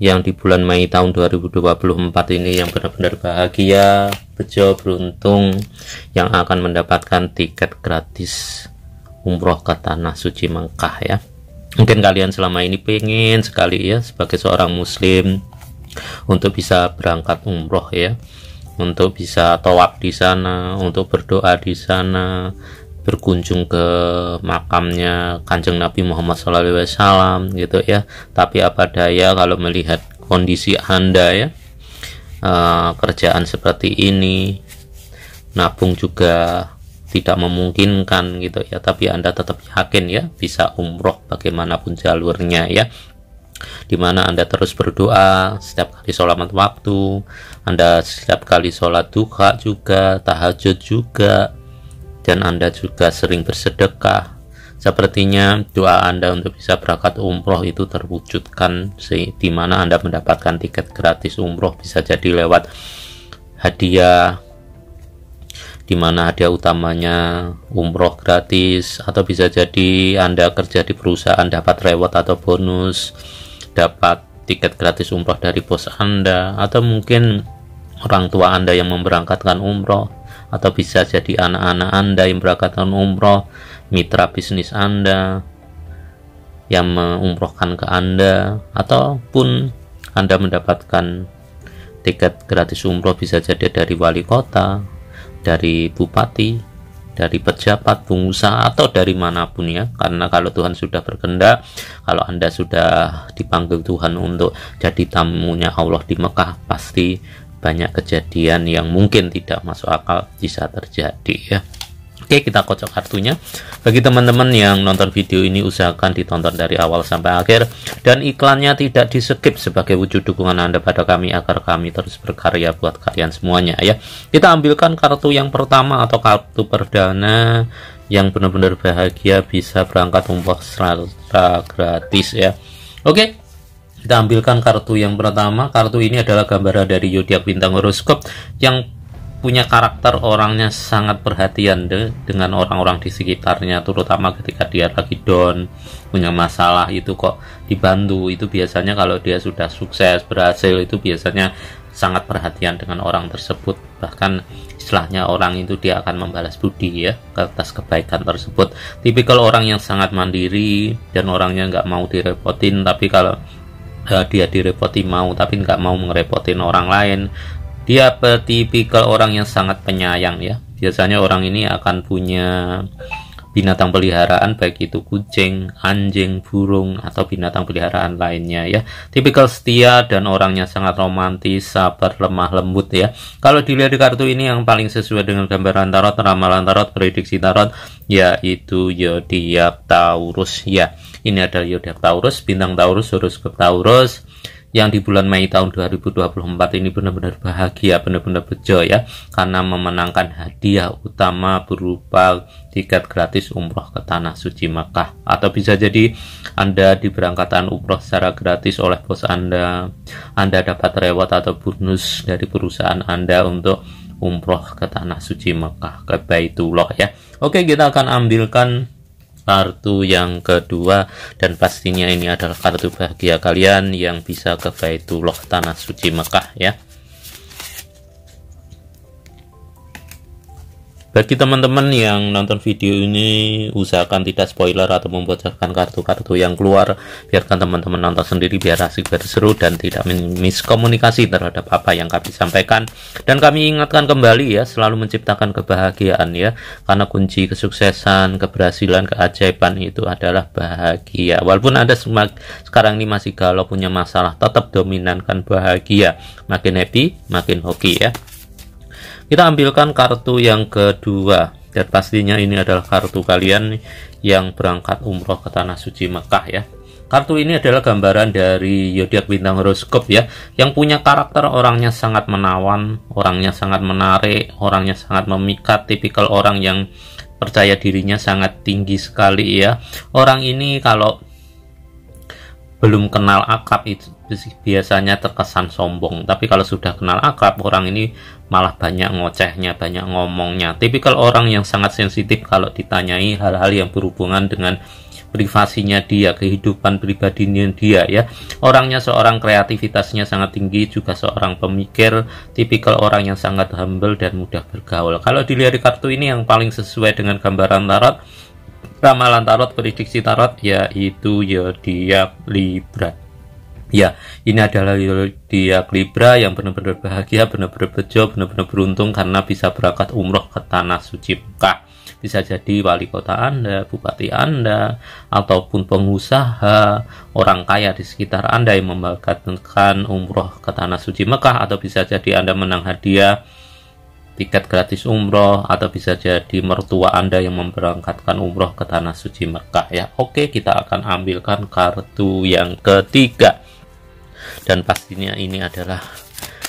yang di bulan Mei tahun 2024 ini yang benar-benar bahagia, bejo, beruntung yang akan mendapatkan tiket gratis umroh ke tanah suci Mekah ya. Mungkin kalian selama ini pengen sekali ya sebagai seorang muslim untuk bisa berangkat umroh ya untuk bisa tawaf di sana, untuk berdoa di sana, berkunjung ke makamnya Kanjeng Nabi Muhammad SAW gitu ya. Tapi apa daya kalau melihat kondisi Anda ya, uh, kerjaan seperti ini, nabung juga tidak memungkinkan gitu ya. Tapi Anda tetap yakin ya bisa umroh bagaimanapun jalurnya ya dimana Anda terus berdoa setiap kali sholat waktu, Anda setiap kali sholat duha juga, tahajud juga, dan Anda juga sering bersedekah, sepertinya doa Anda untuk bisa berangkat umroh itu terwujudkan di mana Anda mendapatkan tiket gratis umroh bisa jadi lewat hadiah di mana hadiah utamanya umroh gratis atau bisa jadi Anda kerja di perusahaan dapat reward atau bonus dapat tiket gratis umroh dari bos Anda atau mungkin orang tua Anda yang memberangkatkan umroh atau bisa jadi anak-anak Anda yang berangkatan umroh, mitra bisnis Anda yang mengumrohkan ke Anda, ataupun Anda mendapatkan tiket gratis umroh bisa jadi dari wali kota, dari bupati, dari pejabat, pengusaha, atau dari manapun ya. Karena kalau Tuhan sudah berkehendak, kalau Anda sudah dipanggil Tuhan untuk jadi tamunya Allah di Mekah, pasti banyak kejadian yang mungkin tidak masuk akal bisa terjadi ya. Oke, kita kocok kartunya. Bagi teman-teman yang nonton video ini, usahakan ditonton dari awal sampai akhir. Dan iklannya tidak di-skip sebagai wujud dukungan Anda pada kami agar kami terus berkarya buat kalian semuanya ya. Kita ambilkan kartu yang pertama atau kartu perdana yang benar-benar bahagia bisa berangkat umroh secara gratis ya. Oke, kita ambilkan kartu yang pertama. Kartu ini adalah gambaran dari zodiak bintang horoskop yang punya karakter orangnya sangat perhatian deh, dengan orang-orang di sekitarnya terutama ketika dia lagi down punya masalah itu kok dibantu itu biasanya kalau dia sudah sukses berhasil itu biasanya sangat perhatian dengan orang tersebut bahkan istilahnya orang itu dia akan membalas budi ya atas kebaikan tersebut tipikal orang yang sangat mandiri dan orangnya nggak mau direpotin tapi kalau Eh, dia direpoti mau tapi nggak mau ngerepotin orang lain dia tipikal orang yang sangat penyayang ya biasanya orang ini akan punya binatang peliharaan baik itu kucing, anjing, burung atau binatang peliharaan lainnya ya. Tipikal setia dan orangnya sangat romantis, sabar, lemah lembut ya. Kalau dilihat di kartu ini yang paling sesuai dengan gambaran tarot, ramalan tarot, prediksi tarot yaitu zodiak Taurus ya. Ini adalah zodiak Taurus, bintang Taurus, horoskop Taurus yang di bulan Mei tahun 2024 ini benar-benar bahagia, benar-benar bejo ya, karena memenangkan hadiah utama berupa tiket gratis umroh ke tanah suci Mekah. Atau bisa jadi Anda diberangkatkan umroh secara gratis oleh bos Anda. Anda dapat reward atau bonus dari perusahaan Anda untuk umroh ke tanah suci Mekah, ke Baitullah ya. Oke, kita akan ambilkan kartu yang kedua dan pastinya ini adalah kartu bahagia kalian yang bisa ke Baitullah Tanah Suci Mekah ya Bagi teman-teman yang nonton video ini, usahakan tidak spoiler atau membocorkan kartu-kartu yang keluar. Biarkan teman-teman nonton sendiri biar asik, berseru dan tidak miskomunikasi terhadap apa yang kami sampaikan. Dan kami ingatkan kembali ya, selalu menciptakan kebahagiaan ya. Karena kunci kesuksesan, keberhasilan, keajaiban itu adalah bahagia. Walaupun ada sekarang ini masih galau punya masalah, tetap dominankan bahagia. Makin happy, makin hoki ya kita ambilkan kartu yang kedua dan pastinya ini adalah kartu kalian yang berangkat umroh ke tanah suci Mekah ya kartu ini adalah gambaran dari Yodiak bintang horoskop ya yang punya karakter orangnya sangat menawan orangnya sangat menarik orangnya sangat memikat tipikal orang yang percaya dirinya sangat tinggi sekali ya orang ini kalau belum kenal akap itu biasanya terkesan sombong. Tapi kalau sudah kenal akrab, orang ini malah banyak ngocehnya, banyak ngomongnya. Tipikal orang yang sangat sensitif kalau ditanyai hal-hal yang berhubungan dengan privasinya dia, kehidupan pribadinya dia ya. Orangnya seorang kreativitasnya sangat tinggi, juga seorang pemikir, tipikal orang yang sangat humble dan mudah bergaul. Kalau dilihat di kartu ini yang paling sesuai dengan gambaran tarot, ramalan tarot, prediksi tarot yaitu dia Libra ya ini adalah dia Libra yang benar-benar bahagia, benar-benar bejo, benar-benar beruntung karena bisa berangkat umroh ke tanah suci Mekah. Bisa jadi wali kota Anda, bupati Anda, ataupun pengusaha, orang kaya di sekitar Anda yang membagatkan umroh ke tanah suci Mekah atau bisa jadi Anda menang hadiah tiket gratis umroh atau bisa jadi mertua Anda yang memberangkatkan umroh ke tanah suci Mekah ya. Oke, kita akan ambilkan kartu yang ketiga dan pastinya ini adalah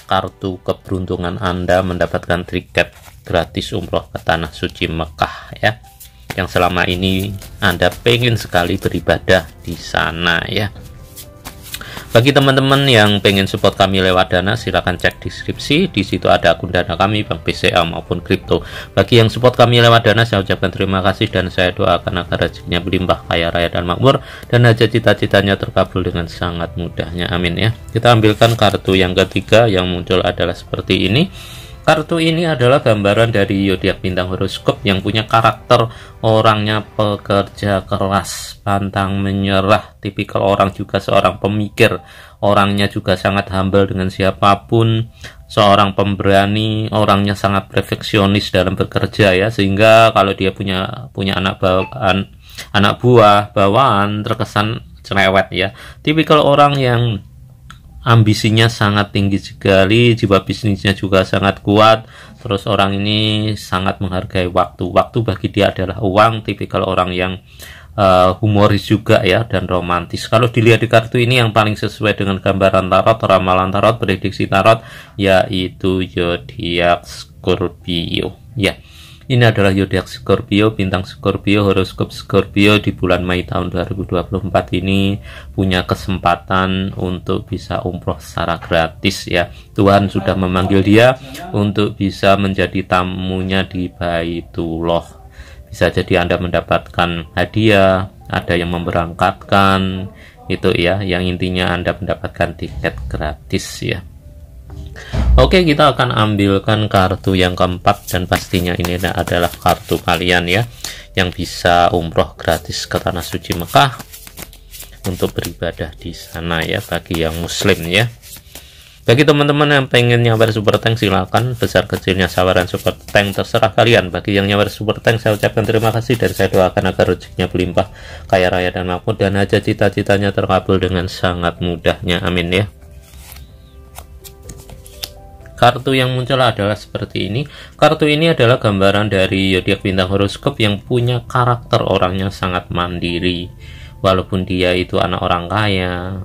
kartu keberuntungan Anda mendapatkan tiket gratis umroh ke tanah suci Mekah ya yang selama ini Anda pengen sekali beribadah di sana ya bagi teman-teman yang pengen support kami lewat Dana, silahkan cek deskripsi. Di situ ada akun Dana kami, Bank BCA maupun kripto. Bagi yang support kami lewat Dana, saya ucapkan terima kasih dan saya doakan agar rezekinya berlimpah, kaya raya dan makmur, dan aja cita-citanya terkabul dengan sangat mudahnya. Amin ya. Kita ambilkan kartu yang ketiga yang muncul adalah seperti ini. Kartu ini adalah gambaran dari zodiak bintang horoskop yang punya karakter orangnya pekerja keras, pantang menyerah, tipikal orang juga seorang pemikir, orangnya juga sangat humble dengan siapapun, seorang pemberani, orangnya sangat perfeksionis dalam bekerja ya, sehingga kalau dia punya punya anak bawaan, anak buah bawaan terkesan cerewet ya. Tipikal orang yang ambisinya sangat tinggi sekali, jiwa bisnisnya juga sangat kuat. Terus orang ini sangat menghargai waktu. Waktu bagi dia adalah uang, tipikal orang yang uh, humoris juga ya dan romantis. Kalau dilihat di kartu ini yang paling sesuai dengan gambaran tarot, ramalan tarot, prediksi tarot yaitu zodiak Scorpio. Ya. Yeah. Ini adalah zodiak Scorpio, bintang Scorpio, horoskop Scorpio di bulan Mei tahun 2024 ini punya kesempatan untuk bisa umroh secara gratis ya. Tuhan sudah memanggil dia untuk bisa menjadi tamunya di Baitullah. Bisa jadi Anda mendapatkan hadiah, ada yang memberangkatkan, itu ya, yang intinya Anda mendapatkan tiket gratis ya. Oke, kita akan ambilkan kartu yang keempat dan pastinya ini adalah kartu kalian ya yang bisa umroh gratis ke tanah suci Mekah untuk beribadah di sana ya bagi yang muslim ya. Bagi teman-teman yang pengen nyawar super tank silakan besar kecilnya sawaran super tank terserah kalian. Bagi yang nyawar super tank saya ucapkan terima kasih dan saya doakan agar rezekinya berlimpah, kaya raya dan makmur dan aja cita-citanya terkabul dengan sangat mudahnya. Amin ya. Kartu yang muncul adalah seperti ini. Kartu ini adalah gambaran dari zodiak bintang horoskop yang punya karakter orangnya sangat mandiri. Walaupun dia itu anak orang kaya,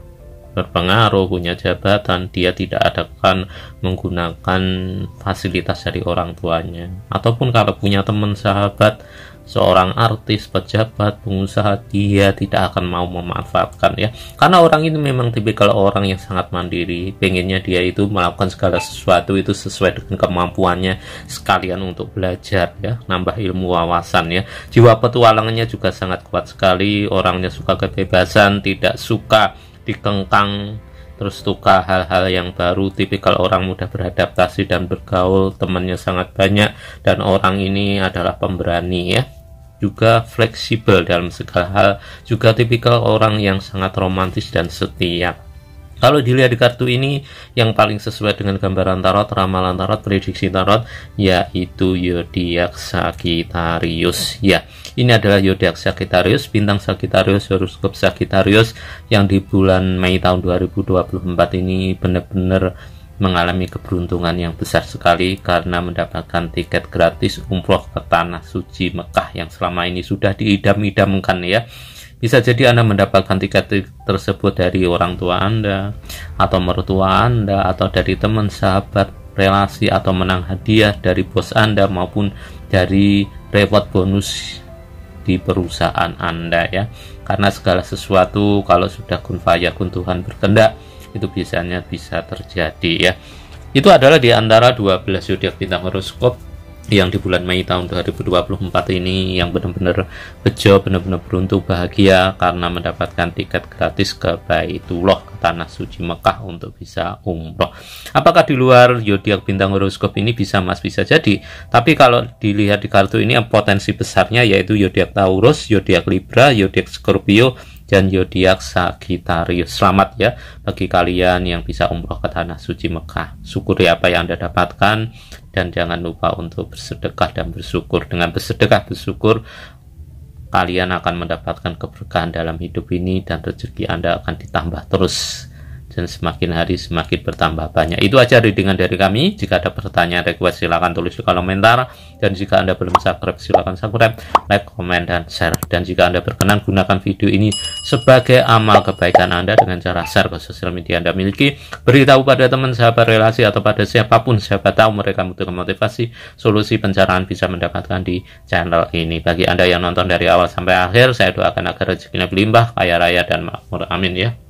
berpengaruh, punya jabatan, dia tidak akan menggunakan fasilitas dari orang tuanya. Ataupun kalau punya teman sahabat seorang artis, pejabat, pengusaha, dia tidak akan mau memanfaatkan ya. Karena orang ini memang tipikal orang yang sangat mandiri, pengennya dia itu melakukan segala sesuatu itu sesuai dengan kemampuannya sekalian untuk belajar ya, nambah ilmu wawasan ya. Jiwa petualangannya juga sangat kuat sekali, orangnya suka kebebasan, tidak suka dikengkang terus suka hal-hal yang baru tipikal orang mudah beradaptasi dan bergaul temannya sangat banyak dan orang ini adalah pemberani ya juga fleksibel dalam segala hal, juga tipikal orang yang sangat romantis dan setia. Kalau dilihat di kartu ini, yang paling sesuai dengan gambaran tarot, ramalan tarot, prediksi tarot, yaitu Yodiak Sagittarius. Ya, ini adalah Yodiak Sagittarius, bintang Sagittarius, horoskop Sagittarius yang di bulan Mei tahun 2024 ini benar-benar mengalami keberuntungan yang besar sekali karena mendapatkan tiket gratis umroh ke tanah suci Mekah yang selama ini sudah diidam-idamkan ya. Bisa jadi Anda mendapatkan tiket tersebut dari orang tua Anda, atau mertua Anda, atau dari teman, sahabat, relasi, atau menang hadiah dari bos Anda maupun dari reward bonus di perusahaan Anda ya. Karena segala sesuatu kalau sudah kun fayakun Tuhan berkendak, itu biasanya bisa terjadi ya itu adalah di antara 12 zodiak bintang horoskop yang di bulan Mei tahun 2024 ini yang benar-benar bejo, benar-benar beruntung bahagia karena mendapatkan tiket gratis ke Baitullah ke tanah suci Mekah untuk bisa umroh. Apakah di luar zodiak bintang horoskop ini bisa Mas bisa jadi? Tapi kalau dilihat di kartu ini potensi besarnya yaitu zodiak Taurus, zodiak Libra, zodiak Scorpio, dan Yodiak Sagitarius. Selamat ya bagi kalian yang bisa umroh ke tanah suci Mekah. Syukuri apa yang Anda dapatkan dan jangan lupa untuk bersedekah dan bersyukur. Dengan bersedekah bersyukur kalian akan mendapatkan keberkahan dalam hidup ini dan rezeki Anda akan ditambah terus dan semakin hari semakin bertambah banyak. Itu aja readingan dari kami. Jika ada pertanyaan request silahkan tulis di kolom komentar dan jika Anda belum subscribe silahkan subscribe, like, komen dan share. Dan jika Anda berkenan gunakan video ini sebagai amal kebaikan Anda dengan cara share ke sosial media Anda miliki, beritahu pada teman sahabat relasi atau pada siapapun siapa tahu mereka butuh motivasi, solusi pencarian bisa mendapatkan di channel ini. Bagi Anda yang nonton dari awal sampai akhir, saya doakan agar rezekinya berlimpah, kaya raya dan makmur. Amin ya.